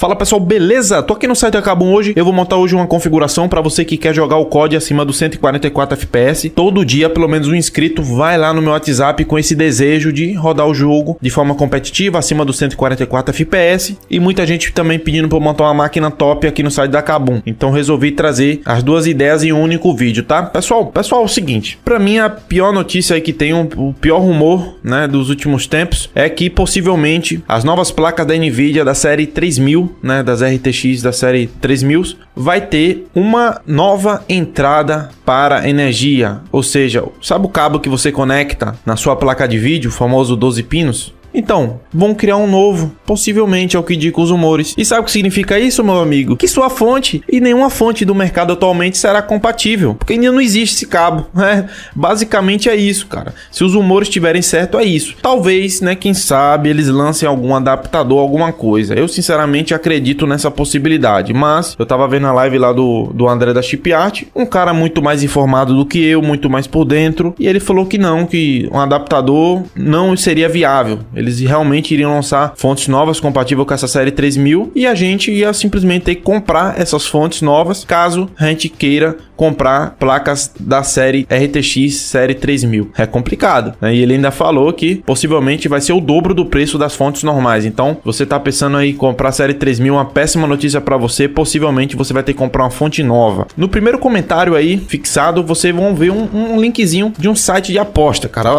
Fala pessoal, beleza? Tô aqui no site Acabum hoje. Eu vou montar hoje uma configuração para você que quer jogar o COD acima dos 144 FPS. Todo dia, pelo menos um inscrito vai lá no meu WhatsApp com esse desejo de rodar o jogo de forma competitiva acima dos 144 FPS e muita gente também pedindo para montar uma máquina top aqui no site da Acabum. Então resolvi trazer as duas ideias em um único vídeo, tá? Pessoal, pessoal, é o seguinte, para mim a pior notícia aí que tem, um, o pior rumor, né, dos últimos tempos é que possivelmente as novas placas da Nvidia da série 3000 né, das RTX da série 3000, vai ter uma nova entrada para energia, ou seja, sabe o cabo que você conecta na sua placa de vídeo, o famoso 12 pinos? Então, vão criar um novo, possivelmente é o que indicam os rumores. E sabe o que significa isso, meu amigo? Que sua fonte e nenhuma fonte do mercado atualmente será compatível, porque ainda não existe esse cabo, né? Basicamente é isso, cara. Se os rumores tiverem certo, é isso. Talvez, né, quem sabe eles lancem algum adaptador, alguma coisa. Eu sinceramente acredito nessa possibilidade, mas eu tava vendo a live lá do, do André da Art, um cara muito mais informado do que eu, muito mais por dentro, e ele falou que não, que um adaptador não seria viável. Eles realmente iriam lançar fontes novas compatíveis com essa série 3000 e a gente ia simplesmente ter que comprar essas fontes novas caso a gente queira comprar placas da série RTX série 3000. É complicado, né? E ele ainda falou que possivelmente vai ser o dobro do preço das fontes normais. Então, você tá pensando aí comprar a série 3000, uma péssima notícia para você, possivelmente você vai ter que comprar uma fonte nova. No primeiro comentário aí, fixado, vocês vão ver um, um linkzinho de um site de aposta, cara.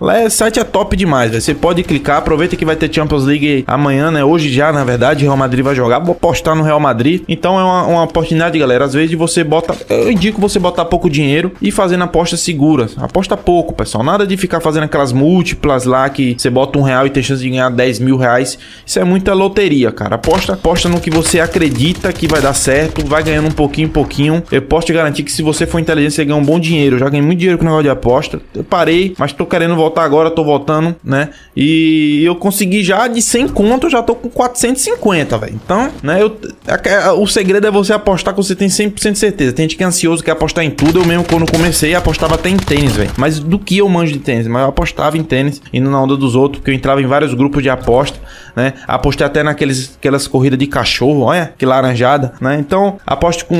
Lá é, site é top demais, véio. você pode clicar Aproveita que vai ter Champions League amanhã, né? Hoje já, na verdade, Real Madrid vai jogar. Vou apostar no Real Madrid. Então é uma, uma oportunidade, galera. Às vezes você bota. Eu indico você botar pouco dinheiro e fazendo aposta segura. Aposta pouco, pessoal. Nada de ficar fazendo aquelas múltiplas lá que você bota um real e tem chance de ganhar 10 mil reais. Isso é muita loteria, cara. Aposta, aposta no que você acredita que vai dar certo. Vai ganhando um pouquinho, pouquinho. Eu posso te garantir que se você for inteligente, você ganha um bom dinheiro. Eu já ganhei muito dinheiro com o negócio de aposta. Eu parei, mas tô querendo voltar agora, tô voltando, né? E eu consegui já de 100 conto, eu já tô com 450, velho. Então, né, eu, a, a, o segredo é você apostar que você tem 100% de certeza. Tem gente que é ansioso, quer apostar em tudo. Eu mesmo, quando comecei, apostava até em tênis, velho. Mas do que eu manjo de tênis? Mas eu apostava em tênis, indo na onda dos outros, porque eu entrava em vários grupos de aposta, né? Apostei até naqueles aquelas corridas de cachorro, olha, que laranjada, né? Então, aposte com,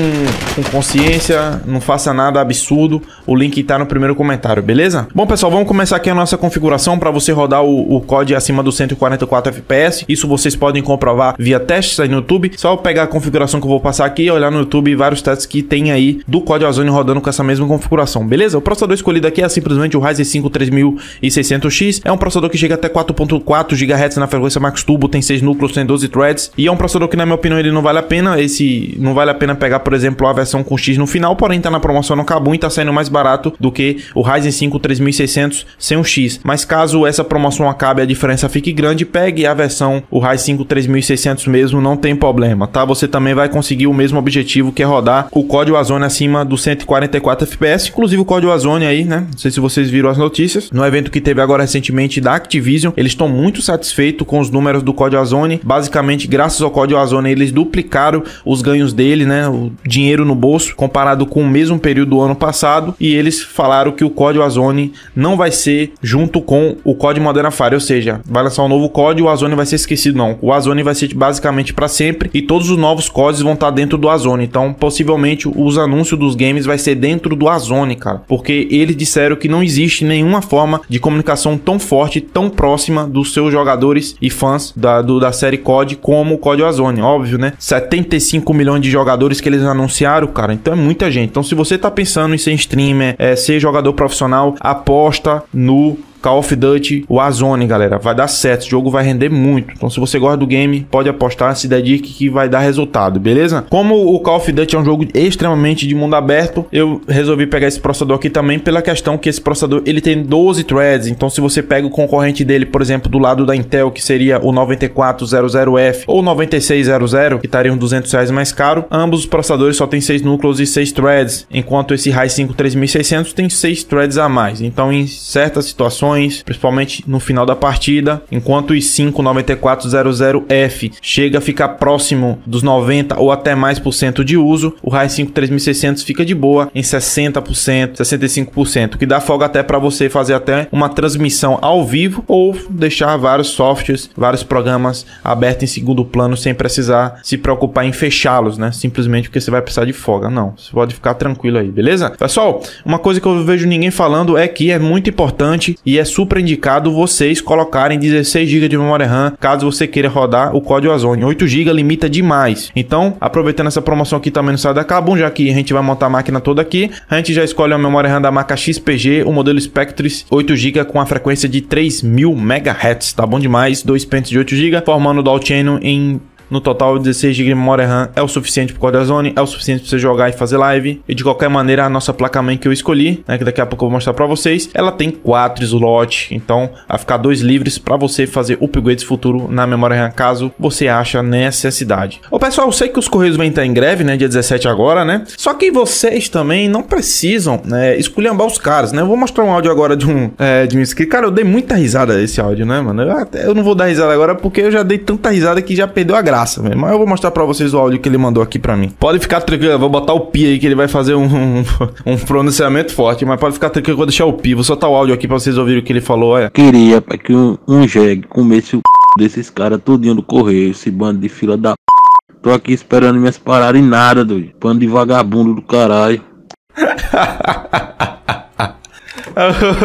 com consciência, não faça nada absurdo. O link tá no primeiro comentário, beleza? Bom, pessoal, vamos começar aqui a nossa configuração para você rodar o, o código acima dos 144 FPS. Isso vocês podem comprovar via testes aí no YouTube. Só pegar a configuração que eu vou passar aqui, olhar no YouTube vários testes que tem aí do Code Ozone rodando com essa mesma configuração, beleza? O processador escolhido aqui é simplesmente o Ryzen 5 3600X. É um processador que chega até 4.4 GHz na frequência Max Turbo, tem 6 núcleos, tem 12 threads e é um processador que na minha opinião ele não vale a pena. Esse não vale a pena pegar, por exemplo, a versão com X no final, porém tá na promoção no Kabum e tá saindo mais barato do que o Ryzen 5 3600 sem o X. Mas caso essa promoção acabe, a diferença diferença fique grande, pegue a versão, o Rai 5 3600 mesmo, não tem problema, tá? Você também vai conseguir o mesmo objetivo, que é rodar o código Azone acima dos 144 FPS, inclusive o código Azone aí, né? Não sei se vocês viram as notícias, no evento que teve agora recentemente da Activision, eles estão muito satisfeitos com os números do código Azone, basicamente graças ao código Azone eles duplicaram os ganhos dele, né? O dinheiro no bolso, comparado com o mesmo período do ano passado, e eles falaram que o código Azone não vai ser junto com o código Modern Fire, ou seja, seja, vai lançar um novo código e o Azone vai ser esquecido, não. O Azone vai ser basicamente para sempre e todos os novos códigos vão estar tá dentro do Azone. Então, possivelmente, os anúncios dos games vai ser dentro do Azone, cara. Porque eles disseram que não existe nenhuma forma de comunicação tão forte, tão próxima dos seus jogadores e fãs da, do, da série COD como o COD Azone. Óbvio, né? 75 milhões de jogadores que eles anunciaram, cara. Então é muita gente. Então, se você tá pensando em ser streamer, é, ser jogador profissional, aposta no Call of Duty Warzone, galera. Vai dar certo, o jogo vai render muito. Então, se você gosta do game, pode apostar, se dedique que vai dar resultado, beleza? Como o Call of Duty é um jogo extremamente de mundo aberto, eu resolvi pegar esse processador aqui também pela questão que esse processador ele tem 12 threads. Então, se você pega o concorrente dele, por exemplo, do lado da Intel, que seria o 9400F ou 9600, que estariam 200 reais mais caro, ambos os processadores só têm 6 núcleos e 6 threads, enquanto esse Ryzen 5 3600 tem 6 threads a mais. Então, em certas situações principalmente no final da partida, enquanto os 59400F chega a ficar próximo dos 90 ou até mais por cento de uso, o RAI 5 3600 fica de boa em 60%, 65%, que dá folga até para você fazer até uma transmissão ao vivo ou deixar vários softwares, vários programas abertos em segundo plano sem precisar se preocupar em fechá-los, né? Simplesmente porque você vai precisar de folga. Não, você pode ficar tranquilo aí, beleza? Pessoal, uma coisa que eu vejo ninguém falando é que é muito importante e é super indicado vocês colocarem 16 GB de memória RAM caso você queira rodar o código Azone. 8 GB limita demais. Então, aproveitando essa promoção aqui também no site da Kabum, já que a gente vai montar a máquina toda aqui, a gente já escolhe a memória RAM da marca XPG, o modelo Spectris 8 GB com a frequência de 3000 MHz. Tá bom demais, dois pentes de 8 GB, formando o dual channel em no total, 16 GB de memória RAM é o suficiente pro Cordiazone, é o suficiente para você jogar e fazer live. E de qualquer maneira, a nossa placa mãe que eu escolhi, né, que daqui a pouco eu vou mostrar para vocês, ela tem 4 slots, então vai ficar dois livres para você fazer upgrades futuro na memória RAM caso você acha necessidade. Ô pessoal, eu sei que os correios vão entrar tá em greve, né, dia 17 agora, né? Só que vocês também não precisam, né, esculhambar os caras, né? Eu vou mostrar um áudio agora de um é, de um inscrito. Cara, eu dei muita risada esse áudio, né, mano? Eu, até, eu não vou dar risada agora porque eu já dei tanta risada que já perdeu a graça graça, velho. Mas eu vou mostrar pra vocês o áudio que ele mandou aqui pra mim. Pode ficar tranquilo, eu vou botar o pi aí que ele vai fazer um, um, um pronunciamento forte, mas pode ficar tranquilo eu vou deixar o pi. Vou soltar o áudio aqui pra vocês ouvirem o que ele falou, é. Queria é que um, um jegue comesse o desses caras tudinho do correio, esse bando de fila da Tô aqui esperando minhas paradas e nada, doido. Bando de vagabundo do caralho.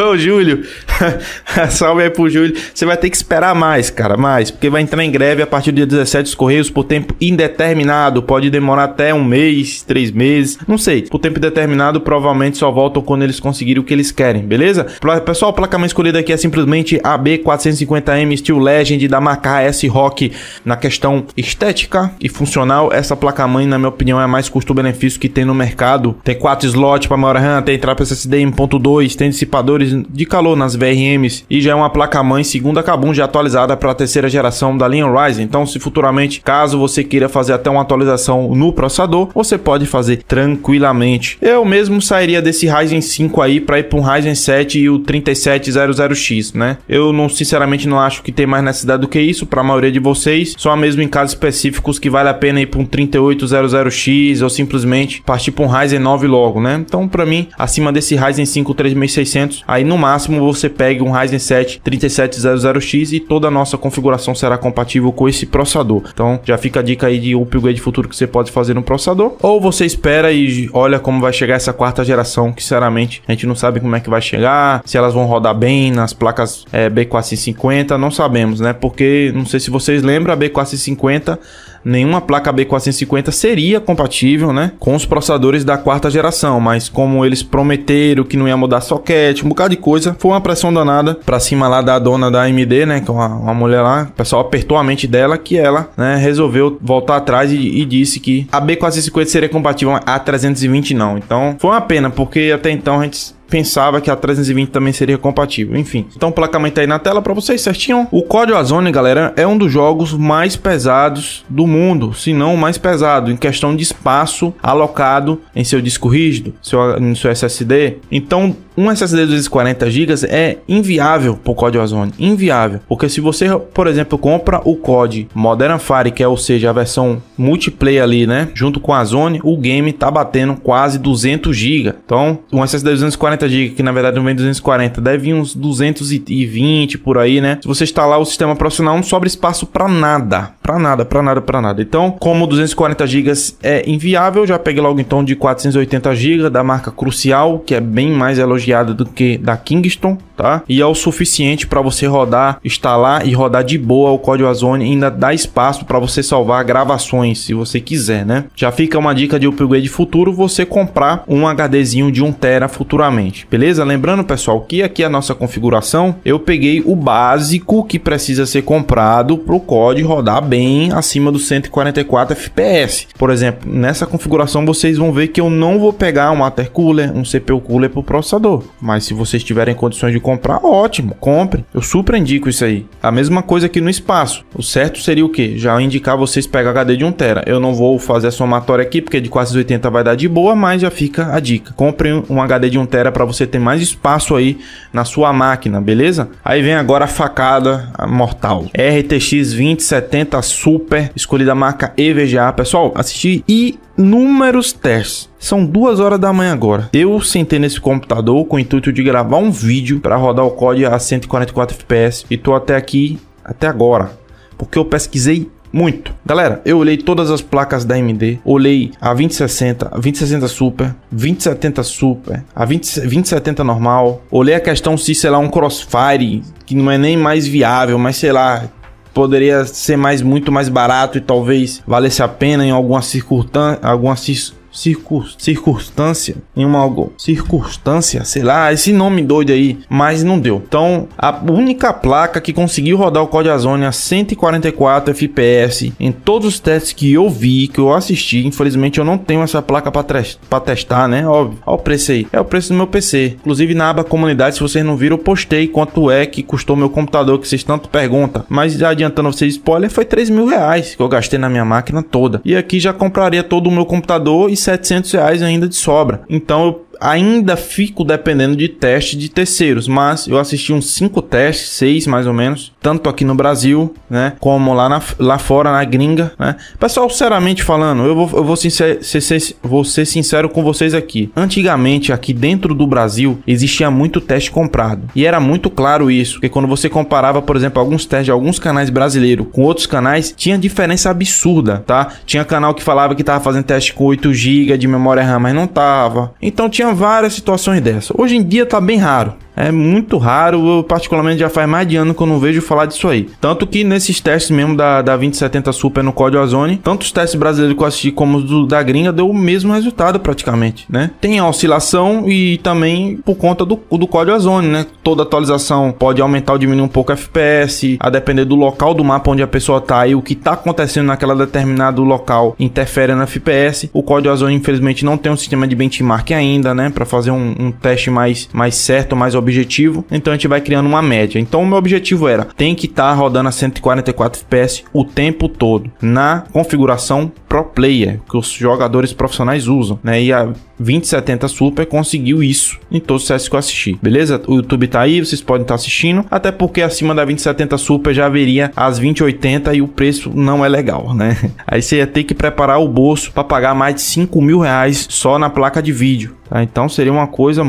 Ô, Júlio, salve aí pro Júlio. Você vai ter que esperar mais, cara, mais, porque vai entrar em greve a partir do dia 17 os Correios por tempo indeterminado. Pode demorar até um mês, três meses, não sei. Por tempo determinado, provavelmente só voltam quando eles conseguirem o que eles querem, beleza? Pessoal, a placa-mãe escolhida aqui é simplesmente AB450M Steel Legend da marca S Rock. Na questão estética e funcional, essa placa-mãe, na minha opinião, é a mais custo-benefício que tem no mercado. Tem quatro slots para maior RAM, tem trapa SSD 1.2, tem dissipadores de calor nas VRMs e já é uma placa-mãe segunda Kabum já atualizada para a terceira geração da linha Ryzen. Então, se futuramente, caso você queira fazer até uma atualização no processador, você pode fazer tranquilamente. Eu mesmo sairia desse Ryzen 5 aí para ir para um Ryzen 7 e o 3700X, né? Eu não sinceramente não acho que tem mais necessidade do que isso para a maioria de vocês, só mesmo em casos específicos que vale a pena ir para um 3800X ou simplesmente partir para um Ryzen 9 logo, né? Então, para mim, acima desse Ryzen 5 3600 3600, aí no máximo você pega um Ryzen 7 3700X e toda a nossa configuração será compatível com esse processador. Então já fica a dica aí de upgrade futuro que você pode fazer no processador, ou você espera e olha como vai chegar essa quarta geração, que sinceramente a gente não sabe como é que vai chegar, se elas vão rodar bem nas placas é, eh, B450, não sabemos, né? Porque não sei se vocês lembram, a B450 nenhuma placa B450 seria compatível, né, com os processadores da quarta geração, mas como eles prometeram que não ia mudar soquete, um bocado de coisa, foi uma pressão danada pra cima lá da dona da AMD, né, que é uma, uma mulher lá, o pessoal apertou a mente dela que ela, né, resolveu voltar atrás e, e disse que a B450 seria compatível, a 320 não. Então, foi uma pena, porque até então a gente pensava que a 320 também seria compatível, enfim. Então o placamento tá aí na tela para vocês certinho. O Código Ozone, galera, é um dos jogos mais pesados do mundo, se não o mais pesado, em questão de espaço alocado em seu disco rígido, seu, em seu SSD. Então, um SSD de 240 GB é inviável pro Código Ozone, inviável. Porque se você, por exemplo, compra o COD Modern Fire, que é, ou seja, a versão multiplayer ali, né, junto com a Zone, o game tá batendo quase 200 GB. Então, um SSD de 240 meta de que na verdade não vem 240, deve uns 220 por aí, né? Se você instalar o sistema profissional, não sobra espaço para nada. Pra nada, pra nada, pra nada. Então, como 240 GB é inviável, já peguei logo então de 480 GB da marca Crucial, que é bem mais elogiada do que da Kingston, tá? E é o suficiente para você rodar, instalar e rodar de boa o código Azone, ainda dá espaço para você salvar gravações, se você quiser, né? Já fica uma dica de upgrade futuro, você comprar um HDzinho de 1 tera futuramente, beleza? Lembrando, pessoal, que aqui é a nossa configuração, eu peguei o básico que precisa ser comprado pro código rodar bem bem acima dos 144 FPS. Por exemplo, nessa configuração vocês vão ver que eu não vou pegar um water cooler, um CPU cooler para o processador. Mas se vocês tiverem condições de comprar, ótimo, compre. Eu super indico isso aí. A mesma coisa aqui no espaço. O certo seria o que? Já indicar vocês pegar HD de 1TB. Eu não vou fazer a somatória aqui, porque de 480 vai dar de boa, mas já fica a dica. Compre um HD de 1TB para você ter mais espaço aí na sua máquina, beleza? Aí vem agora a facada mortal. RTX 2070 super, escolhida da marca EVGA. Pessoal, assisti inúmeros testes. São duas horas da manhã agora. Eu sentei nesse computador com o intuito de gravar um vídeo para rodar o código a 144 FPS e tô até aqui, até agora, porque eu pesquisei muito. Galera, eu olhei todas as placas da AMD, olhei a 2060, a 2060 Super, 2070 Super, a 20, 2070 normal, olhei a questão se, sei lá, um Crossfire, que não é nem mais viável, mas sei lá, poderia ser mais muito mais barato e talvez valesse a pena em algumas circunstâncias alguma circunstância circu circunstância em uma circunstância, sei lá, esse nome doido aí, mas não deu. Então, a única placa que conseguiu rodar o codazone a 144 FPS em todos os testes que eu vi, que eu assisti, infelizmente eu não tenho essa placa para testar, né? Óbvio. Olha o preço aí. É o preço do meu PC. Inclusive na aba comunidade, se vocês não viram, eu postei quanto é que custou meu computador, que vocês tanto perguntam. Mas adiantando vocês spoiler, foi 3 mil reais que eu gastei na minha máquina toda. E aqui já compraria todo o meu computador e R$ reais ainda de sobra. Então eu ainda fico dependendo de teste de terceiros, mas eu assisti uns 5 testes, 6 mais ou menos, tanto aqui no Brasil, né, como lá, na, lá fora, na gringa, né. Pessoal, sinceramente falando, eu vou, eu vou, sincer, ser, ser, vou ser sincero com vocês aqui. Antigamente, aqui dentro do Brasil, existia muito teste comprado. E era muito claro isso, porque quando você comparava, por exemplo, alguns testes de alguns canais brasileiros com outros canais, tinha diferença absurda, tá? Tinha canal que falava que tava fazendo teste com 8 GB de memória RAM, mas não tava. Então tinha tinha várias situações dessa. Hoje em dia tá bem raro. É muito raro, eu particularmente já faz mais de ano que eu não vejo falar disso aí. Tanto que nesses testes mesmo da, da 2070 Super no código Ozone, tanto os testes brasileiros que eu assisti como os do, da gringa deu o mesmo resultado praticamente, né? Tem a oscilação e também por conta do, do código Ozone, né? Toda atualização pode aumentar ou diminuir um pouco o FPS, a depender do local do mapa onde a pessoa tá e o que tá acontecendo naquela determinado local interfere na FPS. O código Ozone infelizmente não tem um sistema de benchmark ainda, né? Para fazer um, um, teste mais, mais certo, mais objetivo. Então a gente vai criando uma média. Então o meu objetivo era, tem que estar tá rodando a 144 FPS o tempo todo na configuração Pro Player que os jogadores profissionais usam, né? E a 2070 Super conseguiu isso em todos os testes que eu assisti, beleza? O YouTube tá aí, vocês podem estar tá assistindo, até porque acima da 2070 Super já haveria as 2080 e o preço não é legal, né? Aí você ia ter que preparar o bolso para pagar mais de 5 mil reais só na placa de vídeo. Tá, então seria uma coisa.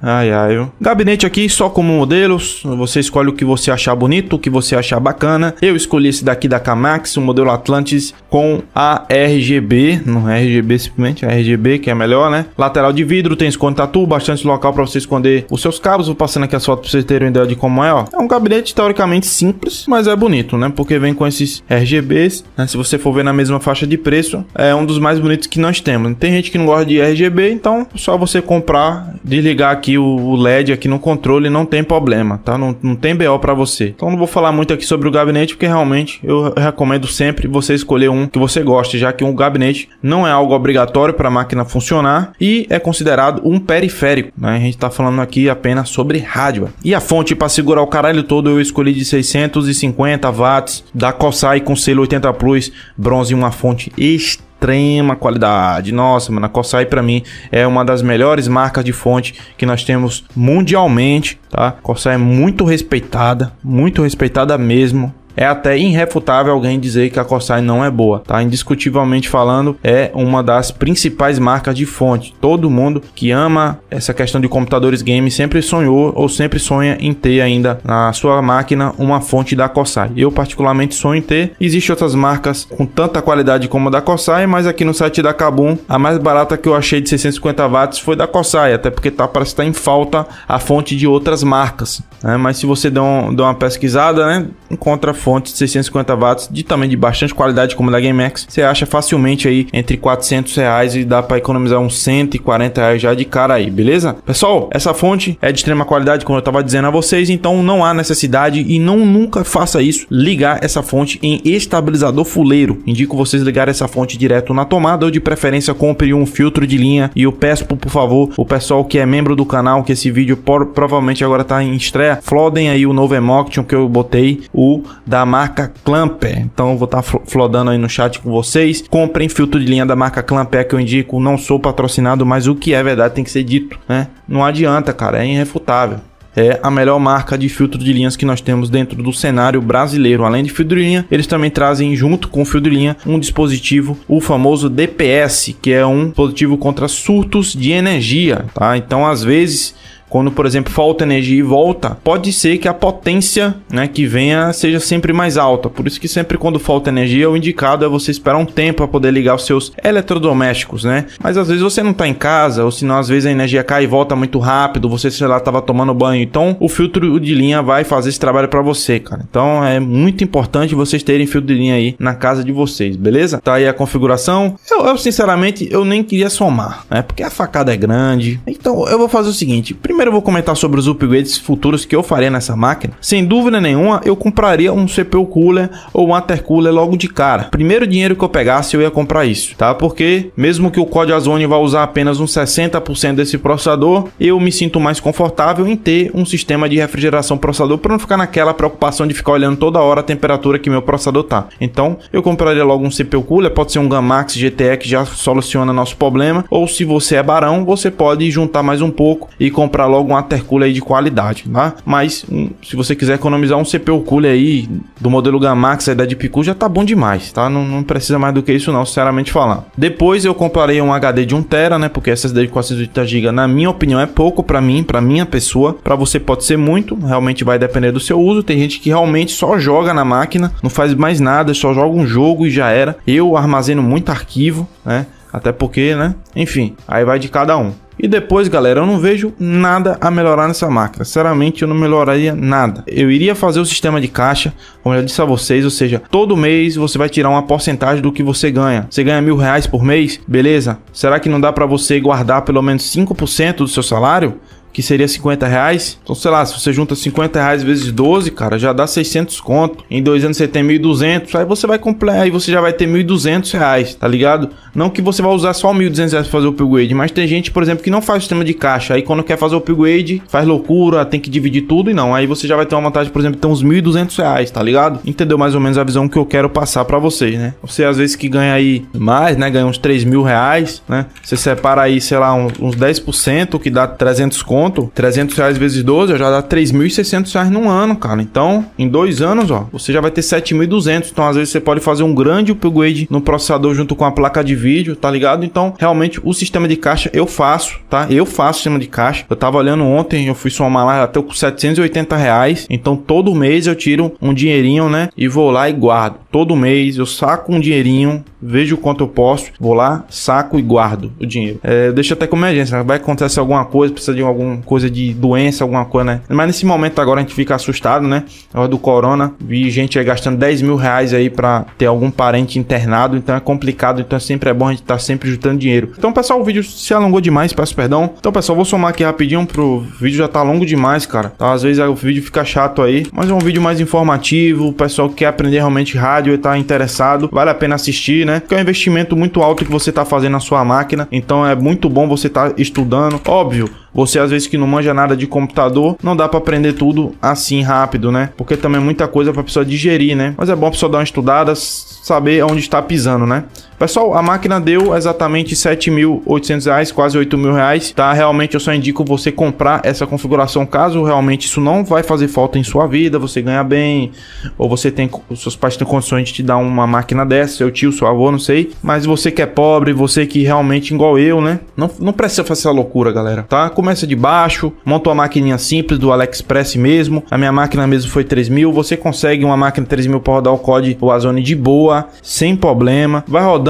ai, ai. Eu... Gabinete aqui só como modelos. Você escolhe o que você achar bonito, o que você achar bacana. Eu escolhi esse daqui da Kamax, o modelo Atlantis com a RGB. Não é RGB simplesmente, é RGB que é a melhor melhor, né? Lateral de vidro, tem esconde tatu, bastante local para você esconder os seus cabos. Vou passando aqui as fotos para vocês terem uma ideia de como é, ó. É um gabinete teoricamente simples, mas é bonito, né? Porque vem com esses RGBs, né? Se você for ver na mesma faixa de preço, é um dos mais bonitos que nós temos. Tem gente que não gosta de RGB, então só você comprar, desligar aqui o LED aqui no controle, não tem problema, tá? Não, não tem BO para você. Então não vou falar muito aqui sobre o gabinete, porque realmente eu recomendo sempre você escolher um que você goste, já que um gabinete não é algo obrigatório para a máquina funcionar funcionar e é considerado um periférico, né? A gente tá falando aqui apenas sobre rádio. E a fonte para segurar o caralho todo eu escolhi de 650 watts da Kosai com selo 80 Plus, bronze, uma fonte extrema qualidade. Nossa, mano, a Kosai para mim é uma das melhores marcas de fonte que nós temos mundialmente, tá? A Kosai é muito respeitada, muito respeitada mesmo. É até irrefutável alguém dizer que a Corsair não é boa, tá? Indiscutivelmente falando, é uma das principais marcas de fonte. Todo mundo que ama essa questão de computadores game sempre sonhou ou sempre sonha em ter ainda na sua máquina uma fonte da Corsair. Eu particularmente sonho em ter. Existem outras marcas com tanta qualidade como a da Corsair, mas aqui no site da Kabum, a mais barata que eu achei de 650 watts foi da Corsair, até porque tá para estar tá em falta a fonte de outras marcas, né? Mas se você der, um, der uma pesquisada, né, encontra fonte de 650 watts de tamanho de bastante qualidade como da GameX, você acha facilmente aí entre 400 reais e dá para economizar uns 140 reais já de cara aí, beleza? Pessoal, essa fonte é de extrema qualidade, como eu estava dizendo a vocês, então não há necessidade e não nunca faça isso, ligar essa fonte em estabilizador fuleiro. Indico vocês ligar essa fonte direto na tomada ou de preferência compre um filtro de linha e eu peço por favor, o pessoal que é membro do canal, que esse vídeo por, provavelmente agora está em estreia, flodem aí o novo Emoction que eu botei, o da marca Clamper. Então vou estar tá flodando aí no chat com vocês. Comprem filtro de linha da marca Clamper que eu indico. Não sou patrocinado, mas o que é verdade tem que ser dito, né? Não adianta, cara, é irrefutável é a melhor marca de filtro de linhas que nós temos dentro do cenário brasileiro. Além de filtro de linha, eles também trazem junto com o filtro de linha um dispositivo, o famoso DPS, que é um dispositivo contra surtos de energia, tá? Então, às vezes, quando, por exemplo, falta energia e volta, pode ser que a potência né, que venha seja sempre mais alta. Por isso que sempre quando falta energia, o indicado é você esperar um tempo para poder ligar os seus eletrodomésticos, né? Mas às vezes você não está em casa, ou senão às vezes a energia cai e volta muito rápido, você, sei lá, estava tomando banho. Então, o filtro de linha vai fazer esse trabalho para você, cara. Então, é muito importante vocês terem filtro de linha aí na casa de vocês, beleza? Tá aí a configuração. Eu, eu sinceramente, eu nem queria somar, né? Porque a facada é grande. Então, eu vou fazer o seguinte. Primeiro Primeiro eu vou comentar sobre os upgrades futuros que eu faria nessa máquina. Sem dúvida nenhuma, eu compraria um CPU cooler ou um intercooler logo de cara. Primeiro dinheiro que eu pegasse, eu ia comprar isso, tá? Porque mesmo que o Code Azone vá usar apenas uns 60% desse processador, eu me sinto mais confortável em ter um sistema de refrigeração processador para não ficar naquela preocupação de ficar olhando toda hora a temperatura que meu processador tá. Então, eu compraria logo um CPU cooler, pode ser um Gamax GTE que já soluciona nosso problema, ou se você é barão, você pode juntar mais um pouco e comprar logo um water aí de qualidade, tá? Mas um, se você quiser economizar um CPU cooler aí do modelo Gamax aí da Deepcool já tá bom demais, tá? Não, não precisa mais do que isso não, sinceramente falando. Depois eu comprarei um HD de 1TB, né? Porque SSD de 480GB, na minha opinião, é pouco para mim, para minha pessoa. Para você pode ser muito, realmente vai depender do seu uso. Tem gente que realmente só joga na máquina, não faz mais nada, só joga um jogo e já era. Eu armazeno muito arquivo, né? Até porque, né? Enfim, aí vai de cada um. E depois, galera, eu não vejo nada a melhorar nessa máquina. Sinceramente, eu não melhoraria nada. Eu iria fazer o sistema de caixa, como eu disse a vocês, ou seja, todo mês você vai tirar uma porcentagem do que você ganha. Você ganha mil reais por mês, beleza? Será que não dá para você guardar pelo menos 5% do seu salário? que seria 50 reais. Então, sei lá, se você junta 50 reais vezes 12, cara, já dá 600 conto. Em dois anos você tem 1.200, aí você vai completar, aí você já vai ter 1.200 reais, tá ligado? Não que você vai usar só 1.200 reais pra fazer o upgrade, mas tem gente, por exemplo, que não faz sistema de caixa. Aí quando quer fazer o upgrade, faz loucura, tem que dividir tudo e não. Aí você já vai ter uma vantagem, por exemplo, de ter uns 1.200 reais, tá ligado? Entendeu mais ou menos a visão que eu quero passar para vocês, né? Você às vezes que ganha aí mais, né? Ganha uns 3.000 mil reais, né? Você separa aí, sei lá, uns 10%, que dá 300 conto conto, 300 reais vezes 12, já dá 3.600 reais num ano, cara. Então, em dois anos, ó, você já vai ter 7.200. Então, às vezes, você pode fazer um grande upgrade no processador junto com a placa de vídeo, tá ligado? Então, realmente, o sistema de caixa eu faço, tá? Eu faço sistema de caixa. Eu tava olhando ontem, eu fui somar lá, até com 780 reais. Então, todo mês eu tiro um dinheirinho, né? E vou lá e guardo. Todo mês eu saco um dinheirinho, vejo quanto eu posso, vou lá, saco e guardo o dinheiro. É, deixa até como emergência, vai acontecer alguma coisa, precisa de algum coisa de doença, alguma coisa, né? Mas nesse momento agora a gente fica assustado, né? Hora do corona, vi gente aí gastando 10 mil reais aí para ter algum parente internado, então é complicado, então sempre é bom a gente estar tá sempre juntando dinheiro. Então, pessoal, o vídeo se alongou demais, peço perdão. Então, pessoal, vou somar aqui rapidinho pro vídeo já tá longo demais, cara. Tá? Às vezes o vídeo fica chato aí, mas é um vídeo mais informativo, o pessoal que quer aprender realmente rádio e tá interessado, vale a pena assistir, né? Porque é um investimento muito alto que você tá fazendo na sua máquina, então é muito bom você tá estudando. Óbvio, você às vezes que não manja nada de computador, não dá para aprender tudo assim rápido, né? Porque também é muita coisa para pessoa digerir, né? Mas é bom a pessoa dar uma estudada, saber onde está pisando, né? Pessoal, a máquina deu exatamente 7.800 reais, quase 8 mil reais, tá? Realmente eu só indico você comprar essa configuração caso realmente isso não vai fazer falta em sua vida, você ganha bem, ou você tem, seus pais têm condições de te dar uma máquina dessa, seu tio, seu avô, não sei. Mas você que é pobre, você que realmente igual eu, né? Não, não precisa fazer essa loucura, galera, tá? Começa de baixo, monta uma maquininha simples do AliExpress mesmo. A minha máquina mesmo foi 3 mil, você consegue uma máquina 3 mil para rodar o código o Azone de boa, sem problema. Vai rodando